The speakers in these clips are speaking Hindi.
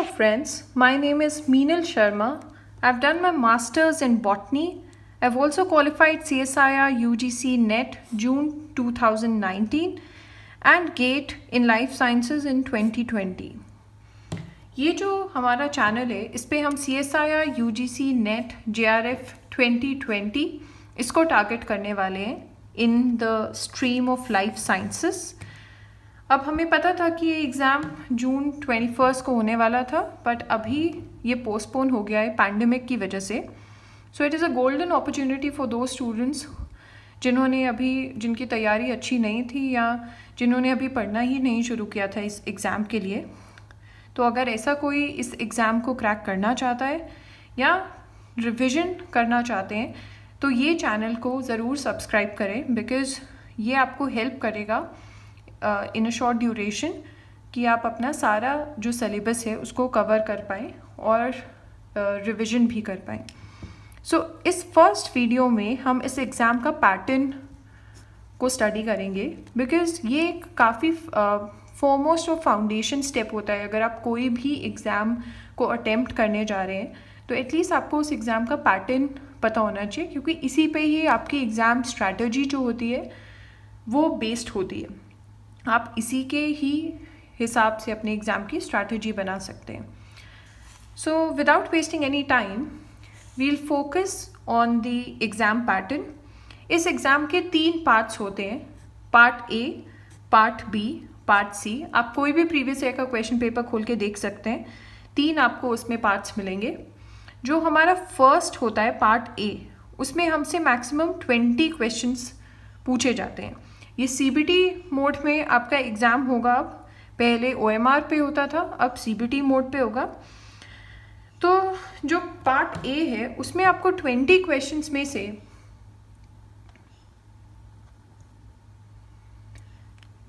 Hello friends, my name is Meenal Sharma. I've done my Masters in Botany. I've also qualified CSIR UGC NET June 2019 and GATE in Life Sciences in 2020. ये जो हमारा चैनल है इस पर हम C S I R U G C NET J R F twenty twenty इसको टारगेट करने वाले हैं in the stream of life sciences अब हमें पता था कि ये एग्ज़ाम जून ट्वेंटी फर्स्ट को होने वाला था बट अभी ये पोस्टपोन हो गया है पैंडमिक की वजह से so it is a golden opportunity for the students जिन्होंने अभी जिनकी तैयारी अच्छी नहीं थी या जिन्होंने अभी पढ़ना ही नहीं शुरू किया था इस एग्ज़ाम के लिए तो अगर ऐसा कोई इस एग्ज़ाम को क्रैक करना चाहता है या रिविज़न करना चाहते हैं तो ये चैनल को ज़रूर सब्सक्राइब करें बिकॉज़ ये आपको हेल्प करेगा इन अ शॉर्ट ड्यूरेशन कि आप अपना सारा जो सिलेबस है उसको कवर कर पाएँ और रिविज़न uh, भी कर पाएँ सो so, इस फर्स्ट वीडियो में हम इस एग्ज़ाम का पैटर्न को स्टडी करेंगे बिकॉज़ ये एक काफ़ी फॉरमोस्ट और फाउंडेशन स्टेप होता है अगर आप कोई भी एग्ज़ाम को अटैम्प्ट करने जा रहे हैं तो एटलीस्ट आपको उस एग्ज़ाम का पैटर्न पता होना चाहिए क्योंकि इसी पे ही आपकी एग्ज़ाम स्ट्रैटेजी जो होती है वो बेस्ड होती है आप इसी के ही हिसाब से अपने एग्ज़ाम की स्ट्रैटेजी बना सकते हैं so without wasting any time we'll focus on the exam pattern इस एग्ज़ाम के तीन पार्ट्स होते हैं part A part B part C आप कोई भी प्रीवियस ईयर का क्वेश्चन पेपर खोल के देख सकते हैं तीन आपको उसमें पार्ट्स मिलेंगे जो हमारा फर्स्ट होता है पार्ट ए उसमें हमसे मैक्सिमम ट्वेंटी क्वेश्चंस पूछे जाते हैं ये सीबीटी मोड में आपका एग्ज़ाम होगा अब पहले आर पे होता था अब सीबीटी मोड पे होगा तो जो पार्ट ए है उसमें आपको ट्वेंटी क्वेश्चंस में से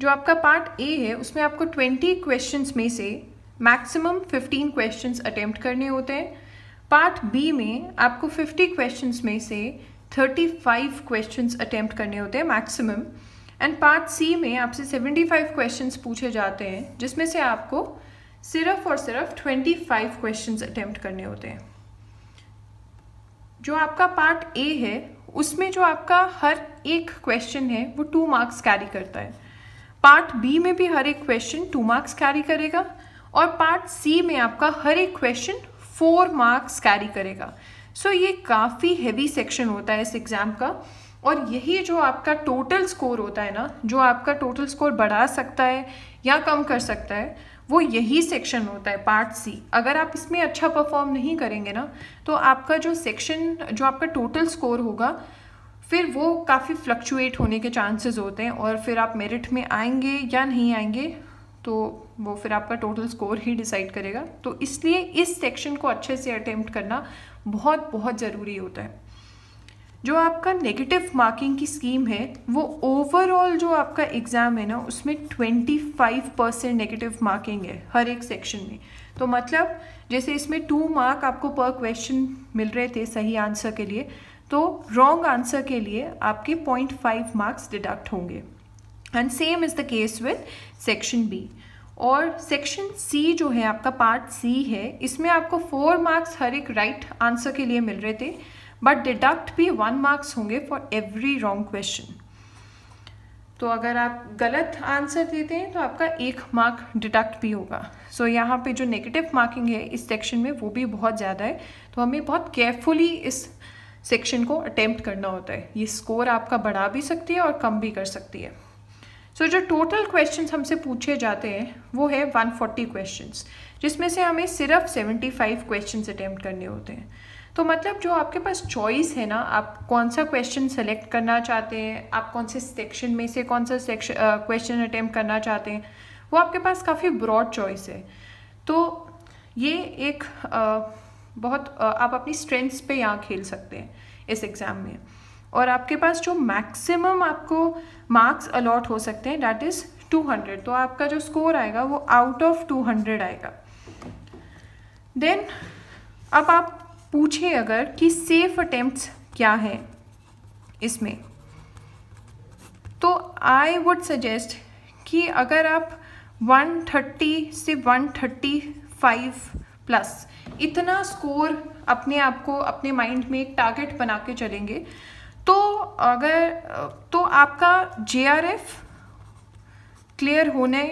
जो आपका पार्ट ए है उसमें आपको ट्वेंटी क्वेश्चंस में से मैक्सिमम फिफ्टीन क्वेश्चंस अटेम्प्ट करने होते हैं पार्ट बी में आपको फिफ्टी क्वेश्चंस में से थर्टी फाइव क्वेश्चंस अटेम्प्ट करने होते हैं मैक्सिमम एंड पार्ट सी में आपसे 75 क्वेश्चंस पूछे जाते हैं जिसमें से आपको सिर्फ और सिर्फ 25 क्वेश्चंस अटैम्प्ट करने होते हैं जो आपका पार्ट ए है उसमें जो आपका हर एक क्वेश्चन है वो टू मार्क्स कैरी करता है पार्ट बी में भी हर एक क्वेश्चन टू मार्क्स कैरी करेगा और पार्ट सी में आपका हर एक क्वेश्चन फोर मार्क्स कैरी करेगा सो so, ये काफ़ी हैवी सेक्शन होता है इस एग्ज़ाम का और यही जो आपका टोटल स्कोर होता है ना जो आपका टोटल स्कोर बढ़ा सकता है या कम कर सकता है वो यही सेक्शन होता है पार्ट सी अगर आप इसमें अच्छा परफॉर्म नहीं करेंगे ना तो आपका जो सेक्शन जो आपका टोटल स्कोर होगा फिर वो काफ़ी फ्लक्चुएट होने के चांसेस होते हैं और फिर आप मेरिट में आएंगे या नहीं आएंगे तो वो फिर आपका टोटल स्कोर ही डिसाइड करेगा तो इसलिए इस सेक्शन को अच्छे से अटैम्प्ट करना बहुत बहुत ज़रूरी होता है जो आपका नेगेटिव मार्किंग की स्कीम है वो ओवरऑल जो आपका एग्ज़ाम है ना उसमें twenty five percent negative marking है हर एक सेक्शन में तो मतलब जैसे इसमें टू मार्क आपको पर क्वेश्चन मिल रहे थे सही आंसर के लिए तो रॉन्ग आंसर के लिए आपके पॉइंट फाइव मार्क्स डिडक्ट होंगे and same is the case with section B और सेक्शन सी जो है आपका पार्ट सी है इसमें आपको फोर मार्क्स हर एक राइट right आंसर के लिए मिल रहे थे बट डिडक्ट भी वन मार्क्स होंगे फॉर एवरी रॉन्ग क्वेश्चन तो अगर आप गलत आंसर देते हैं तो आपका एक मार्क डिडक्ट भी होगा सो so, यहाँ पे जो नेगेटिव मार्किंग है इस सेक्शन में वो भी बहुत ज़्यादा है तो हमें बहुत केयरफुली इस सेक्शन को अटैम्प्ट करना होता है ये स्कोर आपका बढ़ा भी सकती है और कम भी कर सकती है सो so, जो टोटल क्वेश्चन हमसे पूछे जाते हैं वो है 140 क्वेश्चंस जिसमें से हमें सिर्फ 75 क्वेश्चन अटैम्प्ट करने होते हैं तो मतलब जो आपके पास चॉइस है ना आप कौन सा क्वेश्चन सेलेक्ट करना चाहते हैं आप कौन से सेक्शन में से कौन सा सेक्शन क्वेश्चन अटैम्प्ट करना चाहते हैं वो आपके पास काफ़ी ब्रॉड चॉइस है तो ये एक आ, बहुत आ, आप अपनी स्ट्रेंथ्स पे यहाँ खेल सकते हैं इस एग्ज़ाम में और आपके पास जो मैक्सिमम आपको मार्क्स अलॉट हो सकते हैं डैट इज़ टू तो आपका जो स्कोर आएगा वो आउट ऑफ टू आएगा देन अब आप पूछे अगर कि सेफ अटेम्प्ट्स क्या है इसमें तो आई वुड सजेस्ट कि अगर आप 130 से 135 प्लस इतना स्कोर अपने आप को अपने माइंड में एक टारगेट बना के चलेंगे तो अगर तो आपका जे क्लियर होने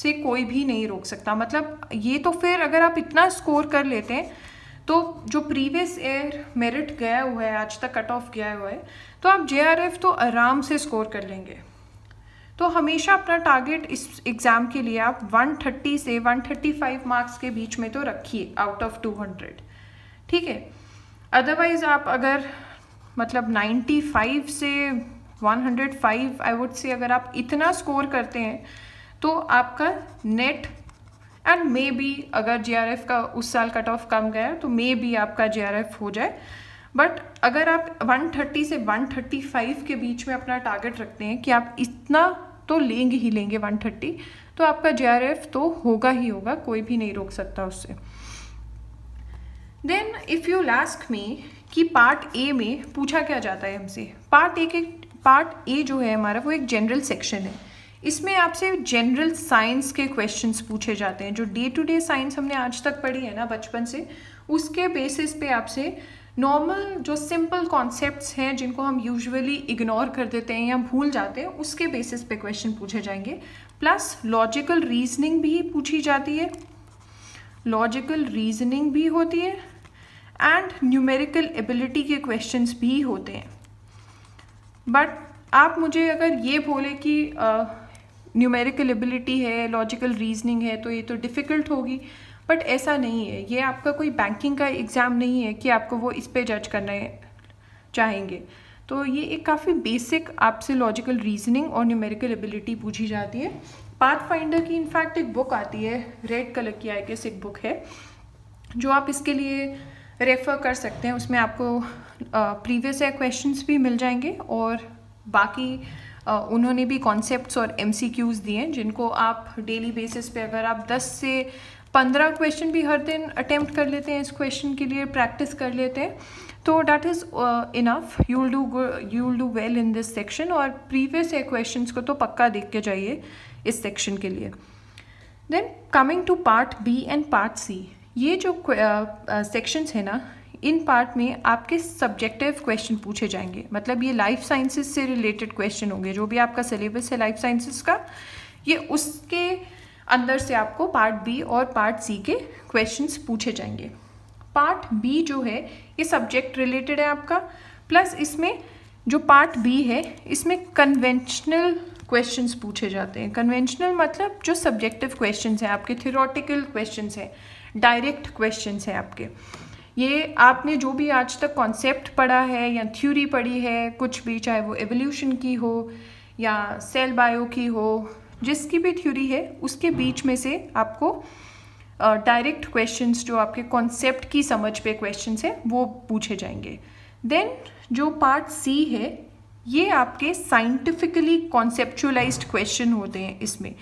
से कोई भी नहीं रोक सकता मतलब ये तो फिर अगर आप इतना स्कोर कर लेते हैं तो जो प्रीवियस ईयर मेरिट गया हुआ है आज तक कट ऑफ गया हुआ है तो आप जे तो आराम से स्कोर कर लेंगे तो हमेशा अपना टारगेट इस एग्ज़ाम के लिए आप 130 से 135 मार्क्स के बीच में तो रखिए आउट ऑफ 200 ठीक है अदरवाइज़ आप अगर मतलब 95 से 105 आई वुड से अगर आप इतना स्कोर करते हैं तो आपका नेट एंड मे बी अगर जे का उस साल कट ऑफ कम गया तो मे बी आपका जे हो जाए बट अगर आप 130 से 135 के बीच में अपना टारगेट रखते हैं कि आप इतना तो लेंगे ही लेंगे 130 तो आपका जे तो होगा ही होगा कोई भी नहीं रोक सकता उससे then if you ask me कि पार्ट ए में पूछा क्या जाता है हमसे पार्ट ए के पार्ट ए जो है हमारा वो एक जनरल सेक्शन है इसमें आपसे जनरल साइंस के क्वेश्चन पूछे जाते हैं जो डे टू डे साइंस हमने आज तक पढ़ी है ना बचपन से उसके बेसिस पे आपसे नॉर्मल जो सिंपल कॉन्सेप्ट हैं जिनको हम यूजुअली इग्नोर कर देते हैं या भूल जाते हैं उसके बेसिस पे क्वेश्चन पूछे जाएंगे प्लस लॉजिकल रीजनिंग भी पूछी जाती है लॉजिकल रीजनिंग भी होती है एंड न्यूमेरिकल एबिलिटी के क्वेश्चन भी होते हैं बट आप मुझे अगर ये बोले कि uh, न्यूमेरिकल एबिलिटी है लॉजिकल रीजनिंग है तो ये तो डिफ़िकल्ट होगी बट ऐसा नहीं है ये आपका कोई बैंकिंग का एग्ज़ाम नहीं है कि आपको वो इस पर जज करना चाहेंगे तो ये एक काफ़ी बेसिक आपसे लॉजिकल रीजनिंग और न्यूमेरिकल एबिलिटी पूछी जाती है पाथ फाइंडर की इनफैक्ट एक बुक आती है रेड कलर की आई गेस एक बुक है जो आप इसके लिए रेफ़र कर सकते हैं उसमें आपको प्रीवियस ईयर क्वेश्चंस भी मिल जाएंगे और बाकी उन्होंने भी कॉन्सेप्ट्स और एम दिए हैं जिनको आप डेली बेसिस पे अगर आप 10 से 15 क्वेश्चन भी हर दिन अटेम्प्ट कर लेते हैं इस क्वेश्चन के लिए प्रैक्टिस कर लेते हैं तो that is enough you will do you will do well in this section और प्रीवियस क्वेश्चन को तो पक्का देख के जाइए इस सेक्शन के लिए then coming to part B and part C ये जो सेक्शंस uh, है ना इन पार्ट में आपके सब्जेक्टिव क्वेश्चन पूछे जाएंगे मतलब ये लाइफ साइंसेस से रिलेटेड क्वेश्चन होंगे जो भी आपका सिलेबस है लाइफ साइंसेस का ये उसके अंदर से आपको पार्ट बी और पार्ट सी के क्वेश्चन पूछे जाएंगे पार्ट बी जो है ये सब्जेक्ट रिलेटेड है आपका प्लस इसमें जो पार्ट बी है इसमें कन्वेंशनल क्वेश्चन पूछे जाते हैं कन्वेंशनल मतलब जो सब्जेक्टिव क्वेश्चन हैं आपके थेरोटिकल क्वेश्चन हैं डायरेक्ट क्वेश्चन हैं आपके ये आपने जो भी आज तक कॉन्सेप्ट पढ़ा है या थ्योरी पढ़ी है कुछ भी चाहे वो एवोल्यूशन की हो या सेल बायो की हो जिसकी भी थ्योरी है उसके बीच में से आपको डायरेक्ट uh, क्वेश्चंस जो आपके कॉन्सेप्ट की समझ पे क्वेश्चंस हैं वो पूछे जाएंगे देन जो पार्ट सी है ये आपके साइंटिफिकली कॉन्सेप्चुअलाइज्ड क्वेश्चन होते हैं इसमें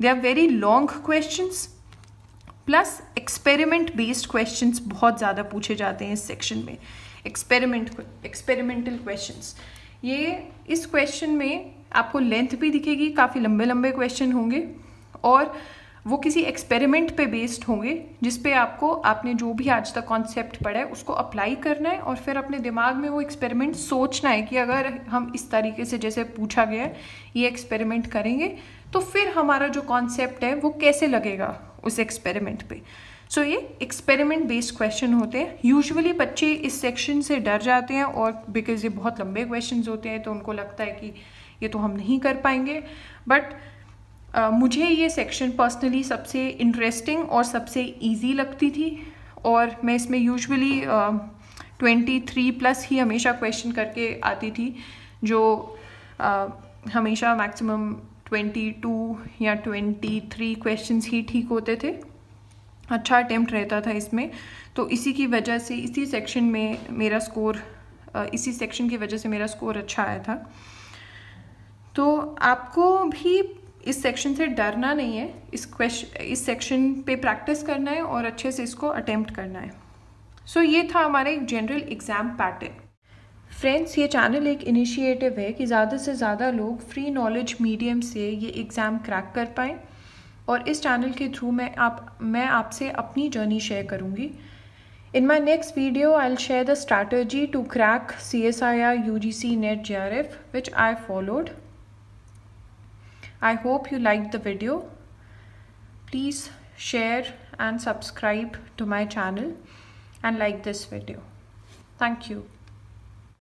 they are very long questions plus experiment based question बहुत ज़्यादा पूछे जाते हैं इस सेक्शन में एक्सपेरिमेंट एक्सपेरिमेंटल क्वेश्चन ये इस क्वेश्चन में आपको लेंथ भी दिखेगी काफ़ी लंबे लंबे क्वेश्चन होंगे और वो किसी एक्सपेरिमेंट पे बेस्ड होंगे जिस पे आपको आपने जो भी आज तक कॉन्सेप्ट पढ़ा है उसको अप्लाई करना है और फिर अपने दिमाग में वो एक्सपेरिमेंट सोचना है कि अगर हम इस तरीके से जैसे पूछा गया है ये एक्सपेरिमेंट करेंगे तो फिर हमारा जो कॉन्सेप्ट है वो कैसे लगेगा उस एक्सपेरिमेंट पे सो so, ये एक्सपेरिमेंट बेस्ड क्वेश्चन होते हैं यूजुअली बच्चे इस सेक्शन से डर जाते हैं और बिकॉज ये बहुत लंबे क्वेश्चन होते हैं तो उनको लगता है कि ये तो हम नहीं कर पाएंगे बट मुझे ये सेक्शन पर्सनली सबसे इंटरेस्टिंग और सबसे ईजी लगती थी और मैं इसमें यूजुअली ट्वेंटी थ्री प्लस ही हमेशा क्वेश्चन करके आती थी जो uh, हमेशा मैक्सिमम 22 या 23 क्वेश्चंस ही ठीक होते थे अच्छा अटैम्प्ट रहता था इसमें तो इसी की वजह से इसी सेक्शन में मेरा स्कोर इसी सेक्शन की वजह से मेरा स्कोर अच्छा आया था तो आपको भी इस सेक्शन से डरना नहीं है इस क्वेश्चन इस सेक्शन पे प्रैक्टिस करना है और अच्छे से इसको अटैम्प्ट करना है सो so, ये था हमारा एक जनरल एग्ज़ाम पैटर्न फ्रेंड्स ये चैनल एक इनिशिएटिव है कि ज़्यादा से ज़्यादा लोग फ्री नॉलेज मीडियम से ये एग्ज़ाम क्रैक कर पाएँ और इस चैनल के थ्रू मैं आप मैं आपसे अपनी जर्नी शेयर करूँगी in my next video I'll share the strategy to crack C S I R U G C NET J R F which I followed I hope you like the video please share and subscribe to my channel and like this video thank you